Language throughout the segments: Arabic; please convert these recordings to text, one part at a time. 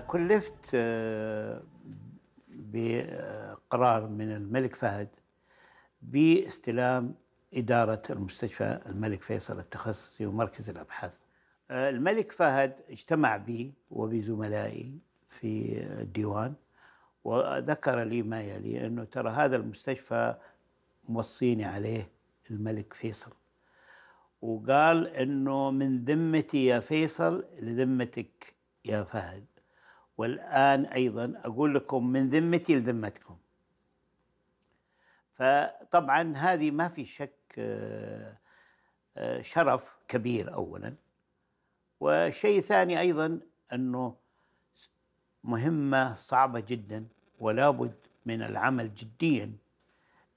كلفت آه، بقرار من الملك فهد باستلام إدارة المستشفى الملك فيصل التخصصي ومركز الأبحاث آه، الملك فهد اجتمع بي وبزملائي في الديوان وذكر لي ما يلي أنه ترى هذا المستشفى موصيني عليه الملك فيصل وقال أنه من ذمتي يا فيصل لذمتك يا فهد والآن أيضا أقول لكم من ذمتي لذمتكم فطبعا هذه ما في شك آه، آه، شرف كبير أولا وشيء ثاني أيضا أنه مهمة صعبة جدا ولا بد من العمل جديا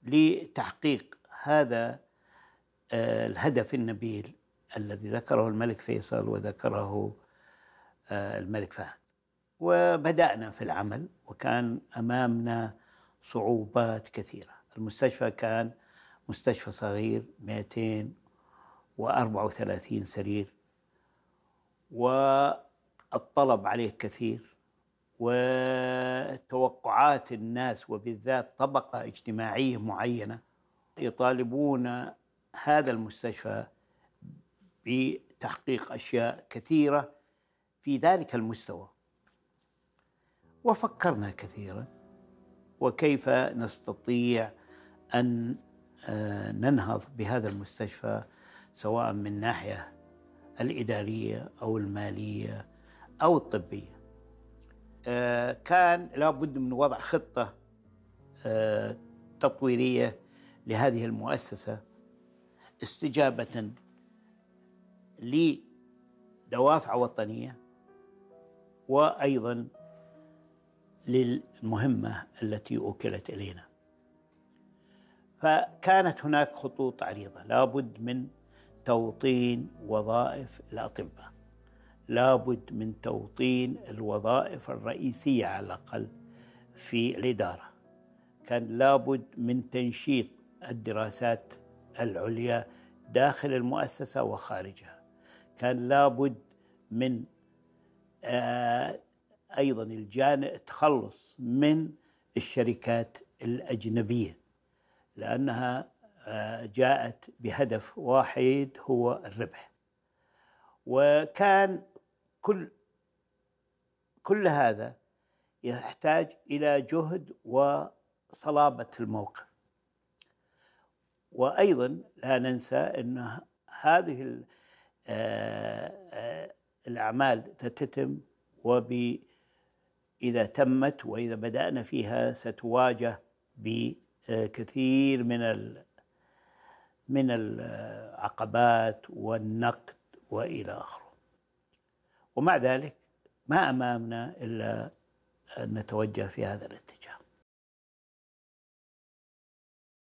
لتحقيق هذا آه، الهدف النبيل الذي ذكره الملك فيصل وذكره الملك فهد وبدأنا في العمل وكان أمامنا صعوبات كثيرة المستشفى كان مستشفى صغير 234 سرير والطلب عليه كثير وتوقعات الناس وبالذات طبقة اجتماعية معينة يطالبون هذا المستشفى بتحقيق أشياء كثيرة في ذلك المستوى وفكرنا كثيرا وكيف نستطيع ان آه، ننهض بهذا المستشفى سواء من ناحيه الاداريه او الماليه او الطبيه. آه، كان لابد من وضع خطه آه، تطويريه لهذه المؤسسه استجابه لدوافع وطنيه وايضا للمهمة التي أوكلت إلينا فكانت هناك خطوط عريضة لابد من توطين وظائف الأطباء لابد من توطين الوظائف الرئيسية على الأقل في الإدارة كان لابد من تنشيط الدراسات العليا داخل المؤسسة وخارجها كان لابد من آه ايضا الجانب التخلص من الشركات الاجنبيه لانها آه، جاءت بهدف واحد هو الربح وكان كل كل هذا يحتاج الى جهد وصلابه الموقف وايضا لا ننسى ان هذه آه، آه، الاعمال تتم وب اذا تمت واذا بدانا فيها ستواجه بكثير من ال من العقبات والنقد والى اخره. ومع ذلك ما امامنا الا ان نتوجه في هذا الاتجاه.